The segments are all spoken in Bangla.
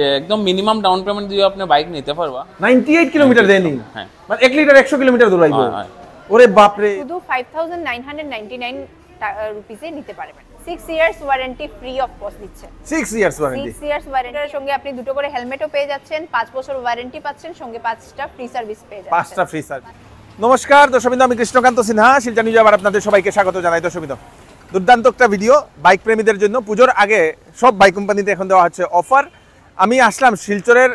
যে একদম মিনিমাম ডাউন পেমেন্ট দিয়ে আপনি বাইক নিতে পারবা 98 কিলোমিটার দেনি হ্যাঁ মানে 1 লিটার 100 কিলোমিটার দৌড়াইবো ওরে বাপ রে শুধু 5999 রুপিসে নিতে পারবেন 6 years warranty free of cost দিচ্ছে 6 ইয়ার্স ওয়ারেন্টি 6 ইয়ার্স ওয়ারেন্টির সঙ্গে আপনি দুটো করে হেলমেটও পেয়ে যাচ্ছেন 5 বছর ওয়ারেন্টি পাচ্ছেন সঙ্গে 5টা ফ্রি সার্ভিস পেয়ে যাচ্ছেন 5টা ফ্রি সার্ভিস নমস্কার দর্শকবৃন্দ আমি কৃষ্ণকান্ত সিনহা শিলচর নিউজ আবার আপনাদের সবাইকে স্বাগত জানাই দর্শকবৃন্দ দুর্দান্ত একটা ভিডিও বাইক প্রেমীদের জন্য পুজোর আগে সব বাইক কোম্পানিতে এখন দেওয়া হচ্ছে অফার আমি আসলাম শিলচরের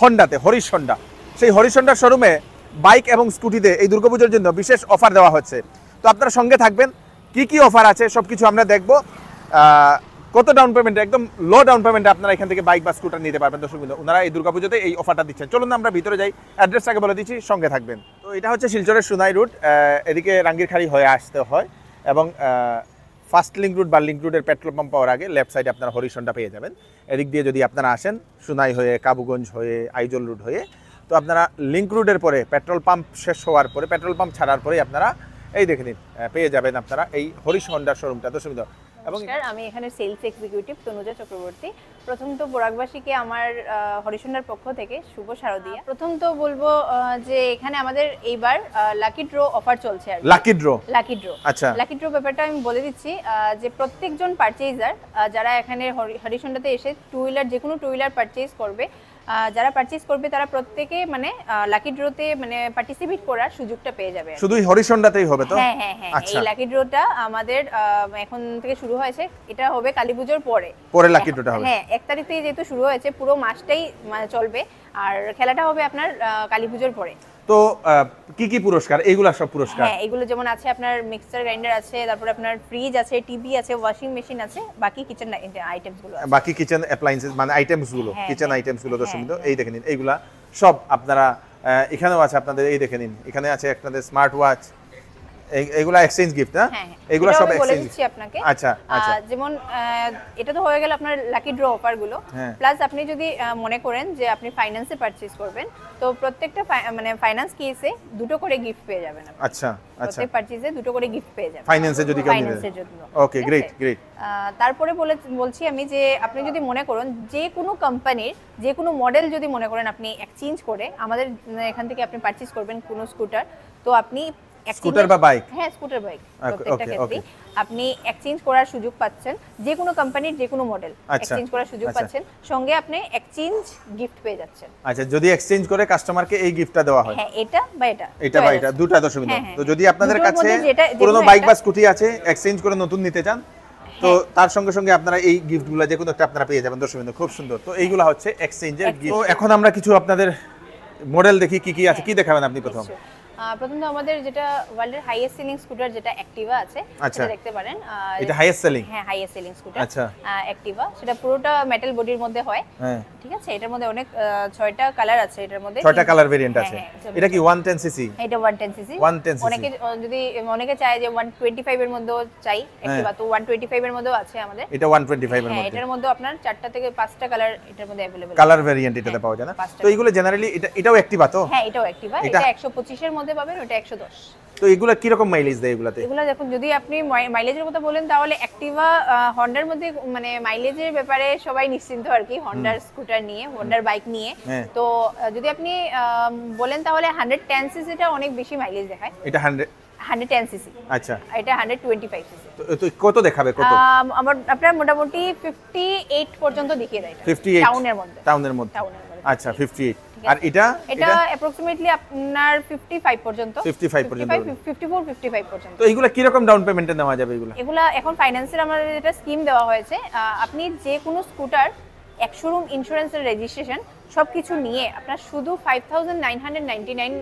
হন্ডাতে হরিশ হন্ডা সেই হরিশ হন্ডার শোরুমে বাইক এবং স্কুটিতে এই দুর্গাপুজোর জন্য বিশেষ অফার দেওয়া হচ্ছে তো আপনারা সঙ্গে থাকবেন কি কি অফার আছে সব কিছু আমরা দেখব কত ডাউন পেমেন্ট একদম লো ডাউন পেমেন্টে আপনারা এখান থেকে বাইক বা স্কুটার নিতে পারবেন দর্শক বিন্দু ওনারা এই দুর্গাপুজোতে এই অফারটা দিচ্ছেন চলুন আমরা ভিতরে যাই অ্যাড্রেসটাকে বলে দিচ্ছি সঙ্গে থাকবেন তো এটা হচ্ছে শিলচরের সুনাই রুট এদিকে খাড়ি হয়ে আসতে হয় এবং ফার্স্ট লিঙ্ক রুট বা লিঙ্ক রুটের পেট্রোল পাম্প পাওয়ার আগে লেফট সাইডে আপনারা হরিশনটা পেয়ে যাবেন এদিক দিয়ে যদি আপনারা আসেন সুনাই হয়ে কাবুগঞ্জ হয়ে আইজল রুট হয়ে তো আপনারা লিঙ্ক রুটের পরে পেট্রোল পাম্প শেষ হওয়ার পরে পেট্রোল পাম্প ছাড়ার পরেই আপনারা এই দেখে নিন পেয়ে যাবেন আপনারা এই হরিশ হন্ডার শোরুমটা তো সুবিধা নমস্কার আমি এখানে সেলস এক্সিকিউটিভ তনুজা চক্রবর্তী প্রথম তো বোরাকবাসীকে আমার হরিশন্ডার পক্ষ থেকে শুভ শারদিয়া হ্যাঁ। প্রথম তো বলবো যে এখানে আমাদের এইবার লাকি ড্র অফার চলছে আর লাকি ড্র লাকি ড্র আচ্ছা লাকি ড্র ব্যাপারটা আমি বলে দিচ্ছি যে প্রত্যেকজন পারচেজার যারা এখানে হরিশন্ডাতে এসে টু হুইলার যে কোনো টু হুইলার পারচেজ করবে যারা পারচেজ করবে তারা প্রত্যেকে মানে লাকি ড্রোতে মানে পার্টিসিপেট করার সুযোগটা পেয়ে যাবে শুধু হরিশন্ডাতেই হবে তো হ্যাঁ হ্যাঁ হ্যাঁ আচ্ছা। এই লাকি ড্রোটা আমাদের এখন থেকে শুরু হয়েছে এটা হবে কালীপুজোর পরে পরে লাকি ড্রোটা হবে হ্যাঁ এক তারিখ থেকে যেহেতু শুরু হয়েছে পুরো মাসটাই মানে চলবে আর খেলাটা হবে আপনার কালীপুজোর পরে তো কি কি পুরস্কার এইগুলা সব পুরস্কার হ্যাঁ এগুলো যেমন আছে আপনার মিক্সার গ্রাইন্ডার আছে তারপরে আপনার ফ্রিজ আছে টিভি আছে ওয়াশিং মেশিন আছে বাকি কিচেন আইটেমস গুলো বাকি কিচেন অ্যাপ্লায়েন্সেস মানে আইটেমস গুলো কিচেন আইটেমস গুলো সুন্দর এই দেখে নিন এইগুলা সব আপনারা এখানেও আছে আপনাদের এই দেখে নিন এখানে আছে আপনাদের স্মার্ট ওয়াচ এগুলা এক্সচেঞ্জ গিফট না হ্যাঁ, হ্যাঁ। এগুলা সব এক্সচেঞ্জ দিচ্ছি আপনাকে আচ্ছা আচ্ছা যেমন এটা তো হয়ে গেল আপনার লাকি ড্র অফার গুলো প্লাস হ্যাঁ। আপনি যদি মনে করেন যে আপনি ফাইন্যান্সে পারচেজ করবেন তো প্রত্যেকটা মানে ফাইন্যান্স কেসে দুটো করে গিফট পেয়ে যাবেন আপনি আচ্ছা আচ্ছা প্রত্যেক পারচেজে দুটো করে গিফট পেয়ে যাবেন ফাইন্যান্সে যদি কেউ ফাইন্যান্সের ওকে গ্রেট গ্রেট তারপরে বলে বলছি আমি যে আপনি যদি মনে করেন যে কোনো কোম্পানির যে কোনো মডেল যদি মনে করেন আপনি এক্সচেঞ্জ করে আমাদের এখান থেকে আপনি পারচেজ করবেন কোনো স্কুটার তো আপনি স্কুটার বা বাইক হ্যাঁ স্কুটার বাইক ওকে ওকে আপনি এক্সচেঞ্জ করার সুযোগ পাচ্ছেন যে কোনো কোম্পানির যে কোনো মডেল এক্সচেঞ্জ আচ্ছা, করার সুযোগ আচ্ছা। পাচ্ছেন সঙ্গে আপনি এক্সচেঞ্জ গিফট পেয়ে যাচ্ছেন আচ্ছা যদি এক্সচেঞ্জ করে কাস্টমারকে এই গিফটটা দেওয়া হয় হ্যাঁ এটা বা এটা এটা বা এটা দুটো দশ দশমিক হ্যাঁ, হ্যাঁ। তো যদি আপনাদের কাছে পুরনো বাইক বা স্কুটি আছে এক্সচেঞ্জ করে নতুন নিতে চান তো হ্যাঁ। তার সঙ্গে সঙ্গে আপনারা এই গিফটগুলো যে কোনো একটা আপনারা পেয়ে যাবেন দর্শকবৃন্দ খুব সুন্দর তো এইগুলো হচ্ছে এক্সচেঞ্জের গিফট তো এখন আমরা কিছু আপনাদের মডেল দেখি কি কি আছে কি দেখাবেন আপনি প্রথম প্রথমত আমাদের যেটা ওয়ার্ল্ডের হাইয়েস্ট সেলিং স্কুটার যেটা অ্যাক্টিভা আছে সেটা আচ্ছা। দেখতে পারেন এটা হাইয়েস্ট সেলিং হ্যাঁ হাইয়েস্ট সেলিং স্কুটার আচ্ছা অ্যাক্টিভা সেটা পুরোটা মেটাল বডির মধ্যে হয় হ্যাঁ। ঠিক আছে এটার মধ্যে অনেক ছয়টা কালার আছে এটার মধ্যে ছয়টা কালার হ্যাঁ, ভেরিয়েন্ট আছে হ্যাঁ, এটা কি 110 সিসি এটা 110 সিসি 110 অনেকে যদি অনেকে চায় যে 125 এর মধ্যেও চাই অ্যাক্টিভা তো 125 এর মধ্যেও আছে আমাদের এটা 125 এর মধ্যে এটার মধ্যে আপনার চারটা থেকে পাঁচটা কালার এটার মধ্যে अवेलेबल কালার ভেরিয়েন্ট এটাতে পাওয়া যায় না তো এগুলো জেনারেলি এটা এটাও অ্যাক্টিভা তো হ্যাঁ এটাও অ্যাক্টিভা এটা 125 এর মধ্যে মধ্যে পাবেন ওটা একশো তো এগুলো কি রকম মাইলেজ দেয় এগুলাতে এগুলো দেখুন যদি আপনি মাইলেজের কথা বলেন তাহলে অ্যাক্টিভা হন্ডার মধ্যে মানে মাইলেজের ব্যাপারে সবাই নিশ্চিন্ত আর কি হন্ডার স্কুটার নিয়ে হন্ডার বাইক নিয়ে হ্যাঁ। তো যদি আপনি বলেন তাহলে হান্ড্রেড সিসি এটা অনেক বেশি মাইলেজ দেখায় এটা হান্ড্রেড হান্ড্রেড সিসি আচ্ছা এটা হান্ড্রেড টোয়েন্টি ফাইভ সিসি তো কত দেখাবে কত আমার আপনার মোটামুটি ফিফটি এইট পর্যন্ত দেখিয়ে দেয় টাউনের মধ্যে টাউনের মধ্যে টাউনের আচ্ছা 58 আর এটা এটা অ্যাপ্রক্সিমেটলি আপনার 55 পর্যন্ত 55 পর্যন্ত 54 55 পর্যন্ত তো এইগুলা কি রকম ডাউন পেমেন্টে নেওয়া যাবে এগুলা এগুলা এখন ফাইন্যান্সের আমাদের যেটা স্কিম দেওয়া হয়েছে আপনি যে কোনো স্কুটার এক শোরুম ইন্স্যুরেন্সের রেজিস্ট্রেশন সব কিছু নিয়ে আপনার শুধু 5999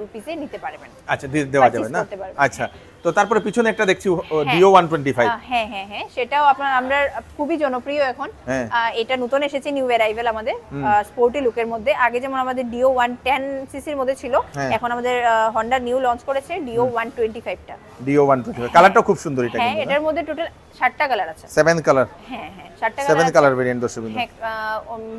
রুপিসে নিতে পারবেন আচ্ছা দেওয়া যাবে না আচ্ছা হ্যাঁ। তো তারপরে পিছনে একটা দেখছি ডিও 125 হ্যাঁ।, হ্যাঁ হ্যাঁ হ্যাঁ সেটাও আপনার আমরা খুবই জনপ্রিয় এখন হ্যাঁ। এটা নতুন এসেছে নিউ অ্যারাইভাল আমাদের স্পোর্টি লুকের মধ্যে আগে যেমন আমাদের ডিও 110 সিসি এর মধ্যে ছিল হ্যাঁ। এখন আমাদের Honda নিউ লঞ্চ করেছে ডিও 125 টা ডিও 125 কালারটা খুব সুন্দর এটা হ্যাঁ এটার মধ্যে টোটাল 7 টা কালার আছে 7 কালার হ্যাঁ হ্যাঁ 60টা কালার 7 কালার ভেরিয়েন্ট দর্শকবৃন্দ হ্যাঁ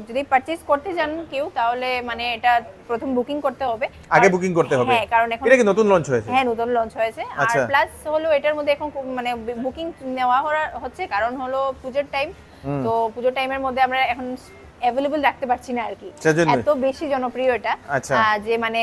যদি পারচেজ করতে যান কেউ তাহলে মানে এটা প্রথম বুকিং করতে হবে আগে বুকিং করতে হবে হ্যাঁ কারণ এখন এটা কি নতুন লঞ্চ হয়েছে হ্যাঁ নতুন লঞ্চ হয়েছে আর আচ্ছা। হ্যাঁ। প্লাস হলো এটার মধ্যে এখন মানে বুকিং নেওয়া হচ্ছে কারণ হলো পুজোর টাইম তো পুজোর টাইমের মধ্যে আমরা এখন অ্যাভেলেবল রাখতে পারছি না আর কি এত বেশি জনপ্রিয় এটা আচ্ছা। যে মানে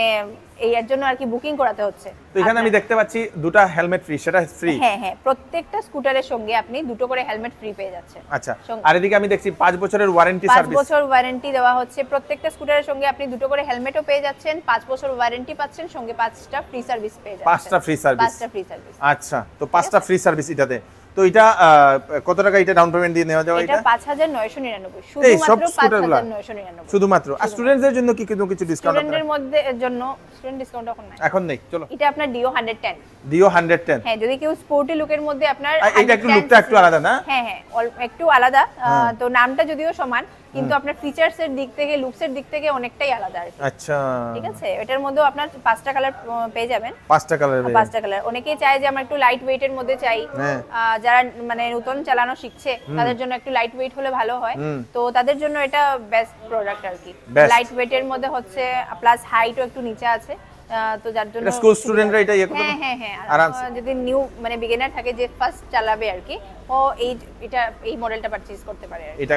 এই এর জন্য আর কি বুকিং করাতে হচ্ছে তো এখানে আচ্ছা। আমি দেখতে পাচ্ছি দুটো হেলমেট ফ্রি সেটা ফ্রি হ্যাঁ হ্যাঁ প্রত্যেকটা স্কুটারের সঙ্গে আপনি দুটো করে হেলমেট ফ্রি পেয়ে যাচ্ছে আচ্ছা আর এদিকে আমি দেখছি 5 বছরের ওয়ারেন্টি সার্ভিস 5 বছর ওয়ারেন্টি দেওয়া হচ্ছে প্রত্যেকটা স্কুটারের সঙ্গে আপনি দুটো করে হেলমেটও পেয়ে যাচ্ছেন 5 বছর ওয়ারেন্টি পাচ্ছেন সঙ্গে পাঁচটা ফ্রি সার্ভিস পেয়ে যাচ্ছেন পাঁচটা ফ্রি সার্ভিস পাঁচটা ফ্রি সার্ভিস আচ্ছা তো পাঁচটা ফ্রি সার্ভিস এটাতে তো এটা কত টাকা এটা ডাউন পেমেন্ট দিয়ে নেওয়া যাবে এটা 5999 শুধুমাত্র 5999 শুধুমাত্র আর স্টুডেন্টদের জন্য কি কিছু ডিসকাউন্ট স্টুডেন্টদের মধ্যে জন্য স্টুডেন্ট ডিসকাউন্ট এখন নাই এখন নেই চলো এটা আপনার ডিও 110 ডিও 110 হ্যাঁ যদি কেউ স্পোর্টি লুকের মধ্যে আপনার এটা একটু লুকটা একটু আলাদা না হ্যাঁ হ্যাঁ একটু আলাদা হ্যাঁ। তো নামটা যদিও সমান কিন্তু আপনার ফিচারস এর দিক থেকে লুকস এর দিক থেকে অনেকটাই আলাদা আর আচ্ছা ঠিক আছে এটার মধ্যেও আপনার পাঁচটা কালার পেয়ে যাবেন পাঁচটা কালার পাঁচটা কালার অনেকেই চায় যে আমার একটু লাইট ওয়েট এর মধ্যে চাই হ্যাঁ। যারা মানে নতুন চালানো শিখছে তাদের জন্য একটু লাইট ওয়েট হলে ভালো হয় তো তাদের জন্য এটা বেস্ট প্রোডাক্ট আর কি লাইট ওয়েট এর মধ্যে হচ্ছে প্লাস হাইটও একটু নিচে আছে তো যার জন্য স্কুল স্টুডেন্টরা এটা ইয়ে করতে হ্যাঁ হ্যাঁ, হ্যাঁ। আরামসে যদি নিউ মানে বিগিনার থাকে যে ফার্স্ট চালাবে আর কি ও এই এটা এই মডেলটা পারচেজ করতে পারে এটা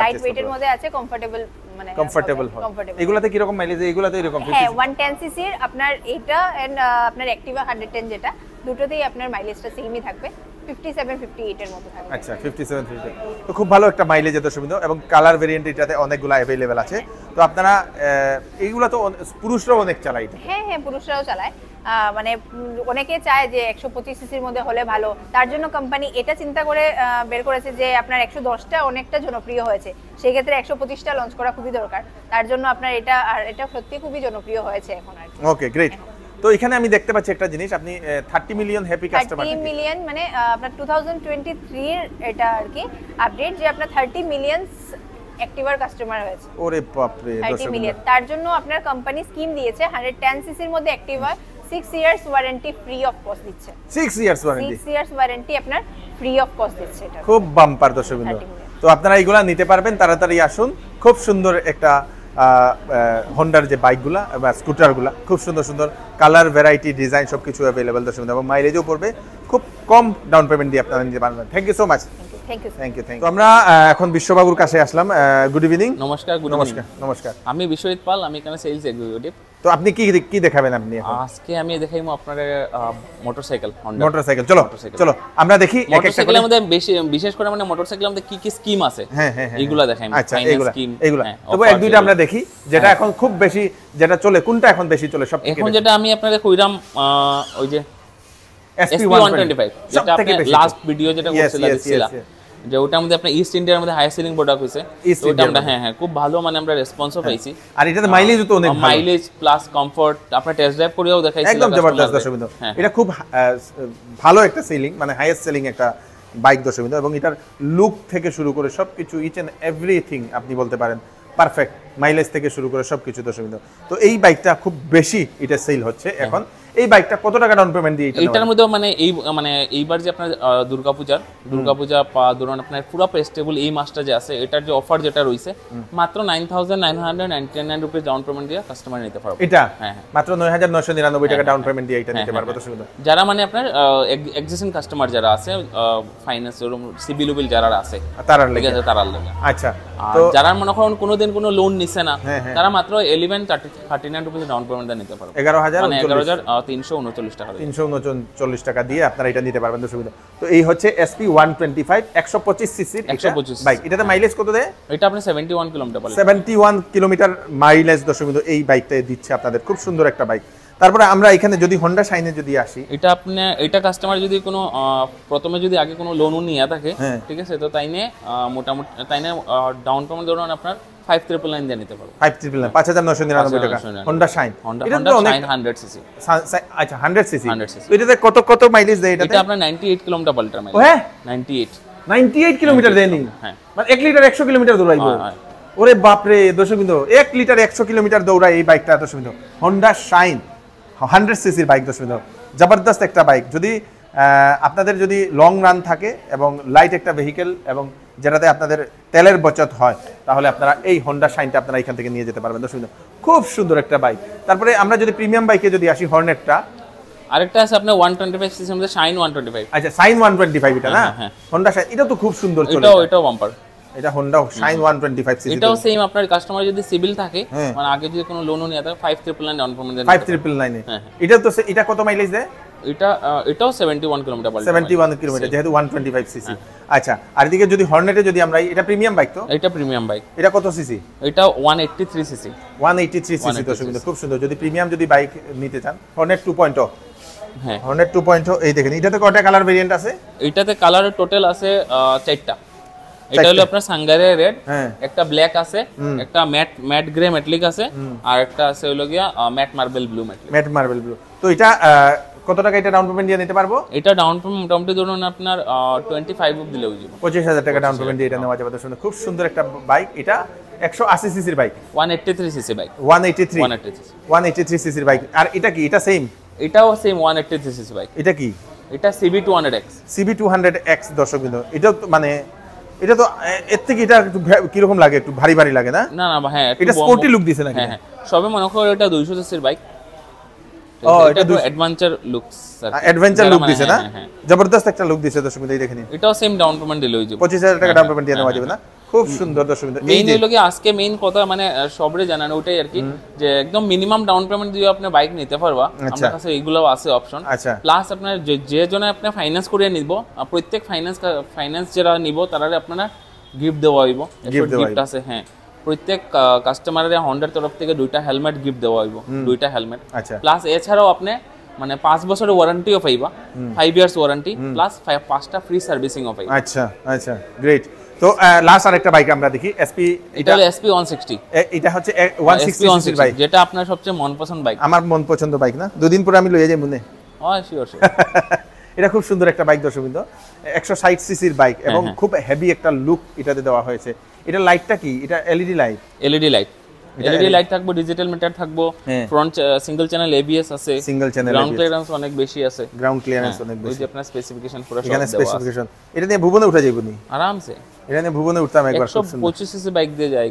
লাইট হ্যাঁ, ওয়েটের মধ্যে আছে কমফোর্টেবল মানে কমফোর্টেবল হয় এগুলাতে কি রকম মাইলেজ এগুলাতে এরকম হ্যাঁ 110 এর আপনার এটা এন্ড আপনার অ্যাক্টিভা 110 যেটা দুটোতেই আপনার মাইলেজটা সেমই থাকবে ফিফটি সেভেন ফিফটি খুব ভালো একটা মাইলেজ সুবিধা এবং কালার ভেরিয়েন্ট এটাতে অনেকগুলো অ্যাভেলেবেল আছে তো আপনারা এইগুলো তো পুরুষরাও অনেক চালায় হ্যাঁ হ্যাঁ পুরুষরাও চালায় মানে অনেকে চায় যে একশো পঁচিশ সিসির মধ্যে হলে ভালো তার জন্য কোম্পানি এটা চিন্তা করে বের করেছে যে আপনার একশো দশটা অনেকটা জনপ্রিয় হয়েছে সেই ক্ষেত্রে একশো পঁচিশটা লঞ্চ করা খুবই দরকার তার জন্য আপনার এটা আর এটা সত্যি খুবই জনপ্রিয় হয়েছে এখন আর ওকে গ্রেট তো এখানে আমি দেখতে পাচ্ছি একটা জিনিস আপনি 30 মিলিয়ন হ্যাপি কাস্টমার 30 মিলিয়ন মানে আপনার 2023 এর এটা আর কি আপডেট যে আপনার 30 মিলিয়ন অ্যাক্টিভার কাস্টমার হয়েছে ওরে বাপ রে 30 মিলিয়ন তার জন্য আপনার কোম্পানি স্কিম দিয়েছে 110 এর মধ্যে অ্যাক্টিভার 6 years warranty free of cost দিচ্ছে 6 ইয়ার্স ওয়ারেন্টি 6 ইয়ার্স ওয়ারেন্টি আপনার ফ্রি অফ কস্ট দিচ্ছে এটা খুব বাম্পার দর্শকবৃন্দ তো আপনারা এগুলা নিতে পারবেন তাড়াতাড়ি আসুন খুব সুন্দর একটা হন্ডার যে বাইকগুলা বা স্কুটারগুলা খুব সুন্দর সুন্দর কালার ভ্যারাইটি ডিজাইন সব কিছু অ্যাভেলেবেল দর্শক এবং মাইলেজও পড়বে খুব কম ডাউন পেমেন্ট দিয়ে আপনারা নিতে পারবেন থ্যাংক ইউ সো মাচ আমরা এখন বিশ্ববাবুর কাছে আসলাম গুড ইভিনিং নমস্কার গুড নমস্কার নমস্কার আমি বিশ্বজিৎ পাল আমি এখানে সেলস এক্সিকিউটিভ তো আপনি কি কি দেখাবেন আপনি আজকে আমি দেখাইমু আপনার মোটরসাইকেল মোটরসাইকেল চলো চলো আমরা দেখি এক একটা করে আমাদের বেশি বিশেষ করে মানে মোটরসাইকেল আমাদের কি কি স্কিম আছে হ্যাঁ হ্যাঁ, হ্যাঁ এগুলা হ্যাঁ। দেখাই আচ্ছা এগুলা এগুলা হ্যাঁ, তবে এক দুইটা আমরা দেখি যেটা এখন খুব বেশি যেটা চলে কোনটা এখন বেশি চলে সব এখন যেটা আমি আপনাকে কইরাম ওই যে SP125 যেটা আপনি লাস্ট ভিডিও যেটা করছিলেন যে ওটার মধ্যে আপনার ইস্ট ইন্ডিয়ার মধ্যে হাই সেলিং প্রোডাক্ট হয়েছে ওটা আমরা হ্যাঁ হ্যাঁ খুব ভালো মানে আমরা রেসপন্সও হ্যাঁ। পাইছি আর এটাতে মাইলেজও তো অনেক মাইলেজ প্লাস কমফর্ট আপনারা টেস্ট ড্রাইভ করেও দেখাইছি একদম জবরদস্ত দশবিন্দু হ্যাঁ, হ্যাঁ। এটা খুব ভালো একটা সেলিং মানে হাইয়েস্ট সেলিং একটা বাইক দশবিন্দু এবং এটার লুক থেকে শুরু করে সবকিছু ইচ এন্ড এভরিথিং আপনি বলতে পারেন পারফেক্ট মাইলেজ থেকে শুরু করে সব কিছু দর্শক তো এই বাইকটা খুব বেশি এটা সেল হচ্ছে হ্যাঁ। এখন এই বাইকটা কত টাকা ডাউন পেমেন্ট দিয়ে এটার মধ্যে মানে এই মানে এইবার যে আপনার দুর্গাপূজার দুর্গাপূজা ধরুন আপনার পুরো ফেস্টিভ্যাল এই মাসটা যে আছে এটার যে অফার যেটা রয়েছে মাত্র nine thousand nine hundred ninety nine rupees down payment দিয়ে কাস্টমার নিতে পারবে এটা হ্যাঁ, হ্যাঁ মাত্র নয় হাজার নয়শো নিরানব্বই টাকা ডাউন হ্যাঁ, পেমেন্ট দিয়ে এটা নিতে পারবে যারা মানে আপনার এক্সিস্টিং কাস্টমার যারা আছে ফাইন্যান্স সিবিল উবিল যারা আছে তারার লেগে তারার লেগে আচ্ছা তো যারা মনে করেন কোনোদিন কোনো লোন নিছে না হ্যাঁ, হ্যাঁ। তারা মাত্র eleven thirty nine rupees down পেমেন্টটা নিতে পারবে এগারো হাজার মানে এগারো হাজার তিনশো উনচল্লিশ টাকা তিনশো উনচল্লিশ টাকা দিয়ে আপনারা এটা নিতে পারবেন তো সুবিধা তো এই হচ্ছে এসপি ওয়ান টোয়েন্টি ফাইভ একশো পঁচিশ সিসির একশো পঁচিশ বাইক এটাতে মাইলেজ হ্যাঁ। কত দেয় এটা আপনি seventy one kilometre seventy one kilometre mileage দশমিক এই বাইকটা দিচ্ছে আপনাদের খুব সুন্দর একটা বাইক তারপরে আমরা এখানে যদি হন্ডা শাইনে যদি আসি এটা আপনি এটা কাস্টমার যদি কোনো প্রথমে যদি আগে কোনো লোন নিয়ে থাকে হ্যাঁ। ঠিক আছে তো তাই নিয়ে মোটামুটি তাই নিয়ে ডাউন পেমেন্ট ধরুন আপনার ফাইভ দিয়ে নিতে পারবো পাঁচ হাজার টাকা হন্ডা হন্ডা সিসি আচ্ছা হান্ড্রেড সিসি হান্ড্রেড সিসি এটাতে কত কত মাইলেজ দেয় এটা আপনার নাইনটি এইট কিলোমিটার পাল্টার মাইলেজ হ্যাঁ এইট এইট কিলোমিটার হ্যাঁ মানে এক লিটার একশো কিলোমিটার ওরে বাপরে দর্শক এক লিটার একশো কিলোমিটার দৌড়ায় এই বাইকটা দর্শক হন্ডা শাইন হান্ড্রেড সিসির বাইক দশ মিনিট জবরদস্ত একটা বাইক যদি আপনাদের যদি লং রান থাকে এবং লাইট একটা ভেহিকেল এবং যেটাতে আপনাদের তেলের বচত হয় তাহলে আপনারা এই হন্ডা শাইনটা আপনারা এখান থেকে নিয়ে যেতে পারবেন দশ মিনিট খুব সুন্দর একটা বাইক তারপরে আমরা যদি প্রিমিয়াম বাইকে যদি আসি হর্নেটটা আরেকটা আছে আপনার 125 সিসি মধ্যে টোয়েন্টি 125 আচ্ছা টোয়েন্টি 125 এটা না হ্যাঁ হন্ডা সাইন এটা তো খুব সুন্দর চলে এটাও এটাও বাম্পার এটা হোন্ডা শাইন 125 সিসি এটাও সেম আপনার কাস্টমার যদি সিভিল থাকে হ্যাঁ। মানে আগে যদি কোনো লোনও নিয়ে থাকে 5399 ডাউন পেমেন্ট দেন এটা তো এটা কত মাইলেজ দেয় এটা এটাও 71 কিলোমিটার পার 71 কিলোমিটার যেহেতু 125 সিসি হ্যাঁ। আচ্ছা আর এদিকে যদি হর্নেটে যদি আমরা এটা প্রিমিয়াম বাইক তো এটা প্রিমিয়াম বাইক এটা কত সিসি এটা 183 সিসি 183 সিসি তো খুব সুন্দর যদি প্রিমিয়াম যদি বাইক নিতে চান হর্নেট 2.0 হ্যাঁ হর্নেট 2.0 এই দেখেন এটাতে কয়টা কালার ভেরিয়েন্ট আছে এটাতে কালার টোটাল আছে চারটা এটা হলো আপনার সাঙ্গারে রেড হ্যাঁ। একটা ব্ল্যাক আছে একটা ম্যাট ম্যাট গ্রে ম্যাটলিক আছে আর একটা আছে হলো গিয়া matte marble blue metallic matte marble blue তো এটা কত টাকা এটা ডাউন পেমেন্ট দিয়ে নিতে পারবো এটা ডাউন পেমেন্ট মোটামুটি ধরুন আপনার টোয়েন্টি ফাইভ অব দিলে বুঝবো পঁচিশ হাজার টাকা ডাউন পেমেন্ট দিয়ে এটা নেওয়া যাবে সুন্দর খুব সুন্দর একটা বাইক এটা একশো আশি সিসির bike one eighty three CC bike one eighty three one eighty three সিসির বাইক আর এটা কি এটা সেম এটাও same one eighty three CC bike এটা কি এটা CB two hundred X CB two hundred X দর্শক বিন্দু এটাও মানে এটা তো এর থেকে এটা একটু কিরকম লাগে একটু ভারী ভারী লাগে না না না হ্যাঁ এটা স্পোর্টি লুক দিছে নাকি হ্যাঁ, হ্যাঁ সবে মনে করো এটা দুইশো সিসির বাইক Oh, ah, হ্যাঁ, না হ্যাঁ, হ্যাঁ। ওটাই মানে, যে একদম মিনিমাম ডাউন পেমেন্ট আপনি বাইক নিতে পারবা আচ্ছা। আছে অপশন আচ্ছা। আপনার ফাইন্যান্স করিয়ে নিব প্রত্যেক ফাইন্যান্স ফাইন্যান্স যারা নিব তারা আপনারা গিফট দেওয়া হইব গিফট আছে হ্যাঁ প্রত্যেক কাস্টমারের হন্ডার তরফ থেকে দুইটা হেলমেট গিফট দেওয়া হইব দুইটা হেলমেট আচ্ছা প্লাস এছাড়াও আপনি মানে পাঁচ বছরের ওয়ারেন্টিও পাইবা ফাইভ ইয়ার্স ওয়ারেন্টি প্লাস পাঁচটা ফ্রি সার্ভিসিংও পাইবা আচ্ছা আচ্ছা গ্রেট তো লাস্ট আরেকটা বাইক আমরা দেখি এসপি এটা হলো এসপি 160 এটা হচ্ছে 160 বাইক যেটা আপনার সবচেয়ে মনপছন্দ বাইক আমার মনপছন্দ বাইক না দুদিন পরে আমি লইয়া যাই মনে হয় শিওর হ্যাঁ, শিওর এটা খুব সুন্দর একটা বাইক দর্শকবৃন্দ একশো ষাট সিসির বাইক এবং হ্যাঁ, হ্যাঁ। খুব হেভি একটা লুক এটাতে দেওয়া হয়েছে এটা লাইটটা কি এটা LED light LED light LED light থাকবো ডিজিটাল মিটার থাকবো ফ্রন্ট সিঙ্গেল চ্যানেল এবিএস আছে সিঙ্গেল চ্যানেল গ্রাউন্ড ক্লিয়ারেন্স অনেক বেশি আছে গ্রাউন্ড হ্যাঁ, ক্লিয়ারেন্স অনেক বেশি আপনার স্পেসিফিকেশন পুরো স্পেসিফিকেশন এটা নিয়ে ভুবনে উঠে যাইবো আরামসে এটা নিয়ে ভুবনে উঠতাম একবার খুব সুন্দর সিসি বাইক দিয়ে যায়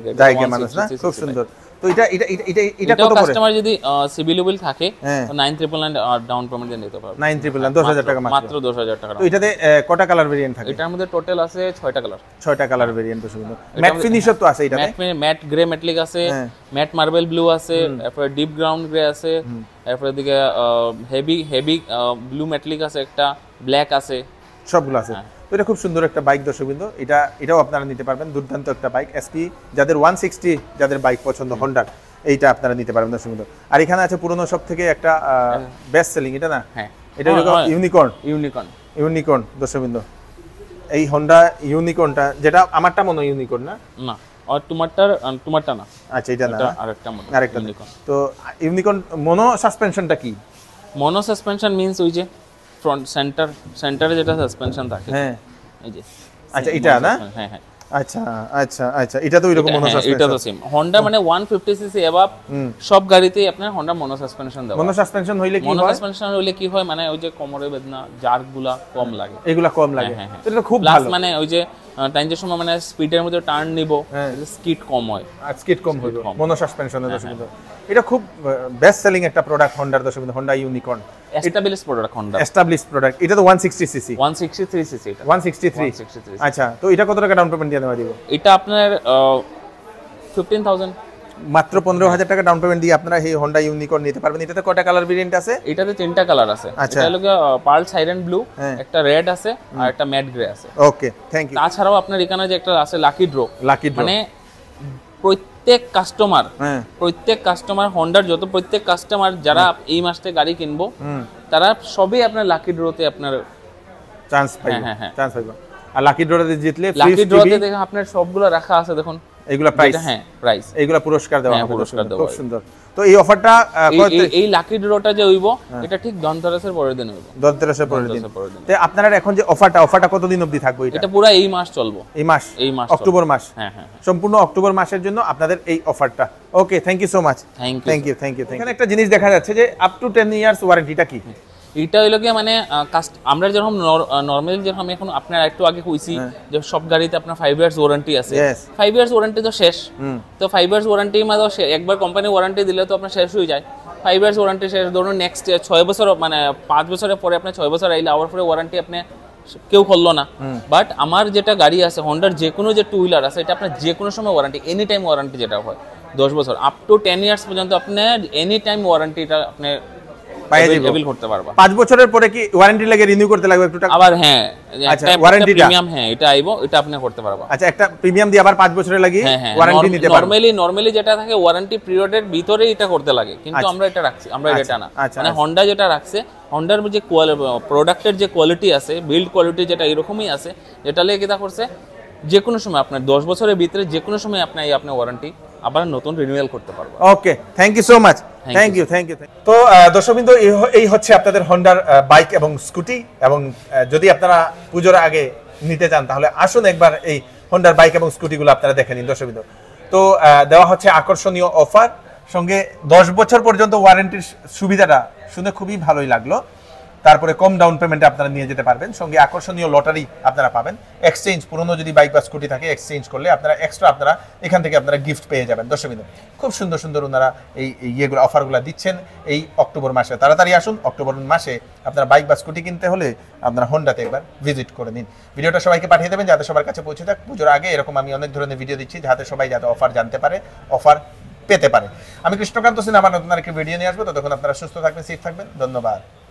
মানুষ না খুব সুন্দর তো এটা এটা এটা এটা কত পড়ে কাস্টমার যদি সিবিলিবিল থাকে 9999 ডাউন পেমেন্ট দিয়ে নিতে পারবে 9999 10000 টাকা মাত্র 10000 টাকা তো এটাতে কয়টা কালার ভেরিয়েন্ট থাকে এটার মধ্যে টোটাল আছে 6টা কালার 6টা কালার ভেরিয়েন্ট আছে ম্যাট ফিনিশার তো আছে এটাতে ম্যাট ম্যাট গ্রে ম্যাটলিক আছে ম্যাট মার্বেল ব্লু আছে তারপরে ডিপ গ্রাউন্ড গ্রে আছে তারপরে দিকে হেভি হেভি ব্লু ম্যাটলিক আছে একটা ব্ল্যাক আছে সবগুলো আছে হ্যাঁ। তো এটা খুব সুন্দর একটা বাইক দর্শকবৃন্দ এটা এটাও আপনারা নিতে পারবেন দুর্দান্ত একটা বাইক এসপি যাদের ওয়ান সিক্সটি যাদের বাইক পছন্দ হন্ডার এইটা আপনারা নিতে পারবেন দর্শকবৃন্দ আর এখানে আছে পুরনো সব থেকে একটা বেস্ট হ্যাঁ। সেলিং এটা না হ্যাঁ। এটা ইউনিকর্ন ইউনিকর্ন ইউনিকর্ন দর্শকবৃন্দ এই হন্ডা ইউনিকর্নটা যেটা আমারটা মনে ইউনিকর্ন না না আর তোমারটার তোমারটা না আচ্ছা এটা না আরেকটা মনে আরেকটা ইউনিকর্ন তো ইউনিকর্ন মনো সাসপেনশনটা কি মনো সাসপেনশন মিন্স ওই যে ফ্রন্ট সেন্টার সেন্টারে যেটা সাসপেনশন থাকে হ্যাঁ এই যে আচ্ছা এটা না হ্যাঁ হ্যাঁ আচ্ছা আচ্ছা আচ্ছা এটা তো মনো সাসপেনশন হ্যাঁ, এটা তো সেম Honda মানে 150 সিসি এবাব সব গাড়িতেই আপনার Honda মনো সাসপেনশন দেওয়া মনো সাসপেনশন হইলে কি হয় মনো সাসপেনশন হইলে কি হয় মানে ওই যে কোমরের বেদনা জার্কগুলা কম লাগে এগুলা কম লাগে হ্যাঁ, হ্যাঁ, এটা খুব ভালো মানে ওই যে সময় মানে স্পিডের মধ্যে টার্ন নিব স্কিড কম হয় স্কিড কম হবে মনো সাসপেনশনের দশমিক হ্যাঁ। এটা খুব বেস্ট সেলিং একটা প্রোডাক্ট হন্ডার দশমিক Honda Unicorn establish product Honda establish product এটা তো 160 সিসি 163 সিসি এটা 163 আচ্ছা তো এটা কত টাকা ডাউন পেমেন্ট দিয়ে দেওয়া দিব এটা আপনার 15000 মাত্র পনেরো হাজার টাকা ডাউন পেমেন্ট দিয়ে আপনারা এই হন্ডা ইউনিকর্ন নিতে পারবেন এটাতে কটা কালার ভেরিয়েন্ট আছে এটাতে তিনটা কালার আছে আচ্ছা এটা লোকে পার্ল সাইরেন ব্লু একটা রেড আছে আর একটা ম্যাট গ্রে আছে ওকে থ্যাংক ইউ তাছাড়াও আপনার এখানে যে একটা আছে লাকি ড্র লাকি ড্র মানে প্রত্যেক কাস্টমার হ্যাঁ। প্রত্যেক কাস্টমার হন্ডার যত প্রত্যেক কাস্টমার যারা এই মাসতে গাড়ি কিনবো তারা সবই আপনার লাকি ড্রতে আপনার চান্স পাই হ্যাঁ হ্যাঁ চান্স হ্যাঁ। পাইবা আর লাকি ড্রতে জিতলে লাকি ড্রতে দেখুন আপনার সবগুলো রাখা আছে দেখুন এগুলা প্রাইস হ্যাঁ প্রাইস পুরস্কার দেওয়া হ্যাঁ, পুরস্কার দেওয়া খুব সুন্দর তো এই অফারটা এই লাকি ড্রটা যে হইব হ্যাঁ। এটা ঠিক ধনতেরাসের পরের দিন হইব ধনতেরাসের পরের দিন আপনারা এখন যে অফারটা অফারটা কতদিন অবধি থাকবে এটা এটা পুরো এই মাস চলবো এই মাস এই মাস অক্টোবর মাস হ্যাঁ, হ্যাঁ হ্যাঁ সম্পূর্ণ অক্টোবর মাসের জন্য আপনাদের এই অফারটা okay thank you so much thank you thank you thank you এখানে একটা জিনিস দেখা যাচ্ছে যে আপ টু 10 ইয়ার্স ওয়ারেন্টিটা কি এটা হইলো গিয়ে মানে আমরা যেরকম নর্মালি যেরকম এখন আপনার একটু আগে কইছি হ্যাঁ। যে সব গাড়িতে আপনার ফাইভ ইয়ার্স ওয়ারেন্টি আছে ফাইভ ইয়ার্স ওয়ারেন্টি তো শেষ তো ফাইভ ইয়ার্স ওয়ারেন্টি মানে একবার কোম্পানি ওয়ারেন্টি দিলে তো আপনার শেষ হয়ে যায় ফাইভ ইয়ার্স ওয়ারেন্টি শেষ ধরুন নেক্সট ছয় বছর মানে পাঁচ বছরের পরে আপনার ছয় বছর আইলে আওয়ার পরে ওয়ারেন্টি আপনি কেউ করলো না বাট আমার যেটা গাড়ি আছে হন্ডার যে কোনো যে টু হুইলার আছে এটা আপনার যে কোনো সময় ওয়ারেন্টি এনি টাইম ওয়ারেন্টি যেটা হয় দশ বছর আপ টু টেন ইয়ার্স পর্যন্ত আপনি এনি টাইম ওয়ারেন্টিটা আপনি যেকোনো ওয়ারেন্টি পিরিয়ডের এটা করতে লাগে কিন্তু আচ্ছা। আমরা এটা রাখছি আমরা আচ্ছা, এটা আচ্ছা, মানে যেটা রাখছে যে প্রোডাক্টের যে কোয়ালিটি আছে বিল্ড কোয়ালিটি যেটা এরকমই আছে যেটা সময় আপনার দশ বছরের ভিতরে যেকোনো সময় আপনার আপনার ওয়ারেন্টি আবার নতুন রিনিউয়াল করতে পারবো okay thank you so much thank you thank you তো দর্শকবৃন্দ এই হচ্ছে আপনাদের হন্ডার বাইক এবং স্কুটি এবং যদি আপনারা পুজোর আগে নিতে চান তাহলে আসুন একবার এই হন্ডার বাইক এবং স্কুটিগুলো আপনারা দেখে নিন দর্শকবৃন্দ তো দেওয়া হচ্ছে আকর্ষণীয় অফার সঙ্গে দশ বছর পর্যন্ত ওয়ারেন্টির সুবিধাটা শুনে খুবই ভালোই লাগলো তারপরে কম ডাউন পেমেন্টে আপনারা নিয়ে যেতে পারবেন সঙ্গে আকর্ষণীয় লটারি আপনারা পাবেন এক্সচেঞ্জ পুরনো যদি বাইক বা স্কুটি থাকে এক্সচেঞ্জ করলে আপনারা এক্সট্রা আপনারা এখান থেকে আপনারা গিফট পেয়ে যাবেন দর্শকবিন্দু খুব সুন্দর সুন্দর ওনারা এই ইয়েগুলো অফারগুলো দিচ্ছেন এই অক্টোবর মাসে তাড়াতাড়ি আসুন অক্টোবর মাসে আপনারা বাইক বা স্কুটি কিনতে হলে আপনারা হোন্ডাতে একবার ভিজিট করে নিন ভিডিওটা সবাইকে পাঠিয়ে দেবেন যাতে সবার কাছে পৌঁছে থাক পুজোর আগে এরকম আমি অনেক ধরনের ভিডিও দিচ্ছি যাতে সবাই যাতে অফার জানতে পারে অফার পেতে পারে আমি কৃষ্ণকান্ত সিনেমা আমার নতুন একটি ভিডিও নিয়ে আসবো ততক্ষণ আপনারা সুস্থ থাকবেন সেফ থাকবেন ধন্যবাদ